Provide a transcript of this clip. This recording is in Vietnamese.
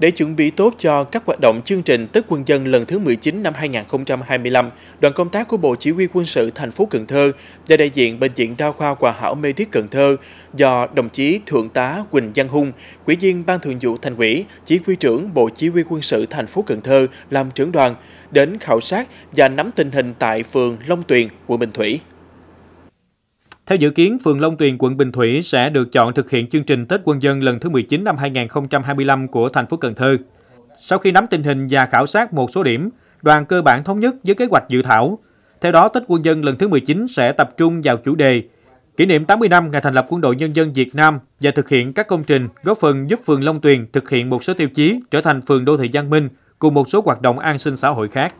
Để chuẩn bị tốt cho các hoạt động chương trình Tết Quân dân lần thứ 19 năm 2025, đoàn công tác của Bộ Chỉ huy Quân sự thành phố Cần Thơ và đại diện Bệnh viện Đa khoa Hòa Hảo Mê Thiết Cần Thơ do đồng chí Thượng tá Quỳnh Văn Hung, Quỹ viên Ban Thường vụ Thành ủy, Chỉ huy trưởng Bộ Chỉ huy Quân sự thành phố Cần Thơ làm trưởng đoàn, đến khảo sát và nắm tình hình tại phường Long Tuyền, quận Bình Thủy. Theo dự kiến, phường Long Tuyền, quận Bình Thủy sẽ được chọn thực hiện chương trình Tết Quân dân lần thứ 19 năm 2025 của thành phố Cần Thơ. Sau khi nắm tình hình và khảo sát một số điểm, đoàn cơ bản thống nhất với kế hoạch dự thảo. Theo đó, Tết Quân dân lần thứ 19 sẽ tập trung vào chủ đề kỷ niệm 80 năm ngày thành lập Quân đội Nhân dân Việt Nam và thực hiện các công trình góp phần giúp phường Long Tuyền thực hiện một số tiêu chí trở thành phường đô thị văn minh cùng một số hoạt động an sinh xã hội khác.